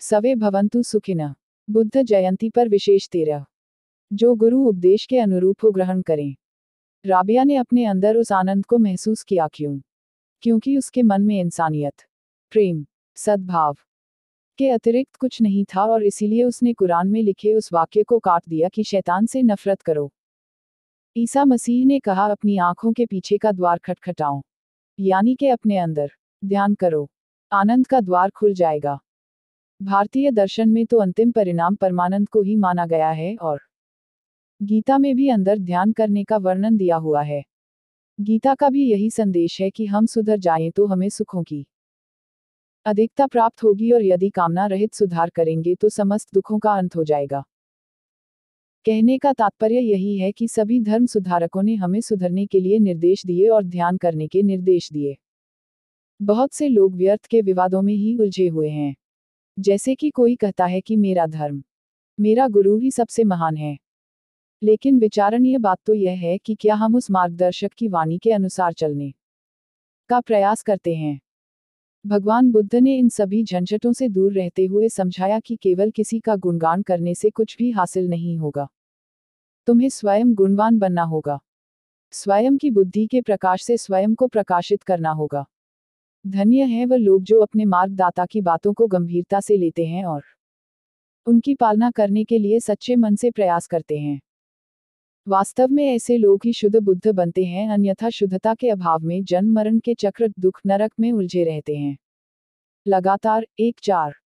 सवे भवंतु सुखिन बुद्ध जयंती पर विशेष तेरा जो गुरु उपदेश के अनुरूप हो ग्रहण करें राबिया ने अपने अंदर उस आनंद को महसूस किया क्यों क्योंकि उसके मन में इंसानियत प्रेम सद्भाव के अतिरिक्त कुछ नहीं था और इसीलिए उसने कुरान में लिखे उस वाक्य को काट दिया कि शैतान से नफरत करो ईसा मसीह ने कहा अपनी आंखों के पीछे का द्वार खटखटाओ यानी के अपने अंदर ध्यान करो आनंद का द्वार खुल जाएगा भारतीय दर्शन में तो अंतिम परिणाम परमानंद को ही माना गया है और गीता में भी अंदर ध्यान करने का वर्णन दिया हुआ है गीता का भी यही संदेश है कि हम सुधर जाएं तो हमें सुखों की अधिकता प्राप्त होगी और यदि कामना रहित सुधार करेंगे तो समस्त दुखों का अंत हो जाएगा कहने का तात्पर्य यही है कि सभी धर्म सुधारकों ने हमें सुधरने के लिए निर्देश दिए और ध्यान करने के निर्देश दिए बहुत से लोग व्यर्थ के विवादों में ही उलझे हुए हैं जैसे कि कोई कहता है कि मेरा धर्म मेरा गुरु ही सबसे महान है लेकिन विचारणीय बात तो यह है कि क्या हम उस मार्गदर्शक की वाणी के अनुसार चलने का प्रयास करते हैं भगवान बुद्ध ने इन सभी झंझटों से दूर रहते हुए समझाया कि केवल किसी का गुणगान करने से कुछ भी हासिल नहीं होगा तुम्हें स्वयं गुणवान बनना होगा स्वयं की बुद्धि के प्रकाश से स्वयं को प्रकाशित करना होगा धन्य है वह लोग जो अपने मार्गदाता की बातों को गंभीरता से लेते हैं और उनकी पालना करने के लिए सच्चे मन से प्रयास करते हैं वास्तव में ऐसे लोग ही शुद्ध बुद्ध बनते हैं अन्यथा शुद्धता के अभाव में जन्म मरण के चक्र दुख नरक में उलझे रहते हैं लगातार एक चार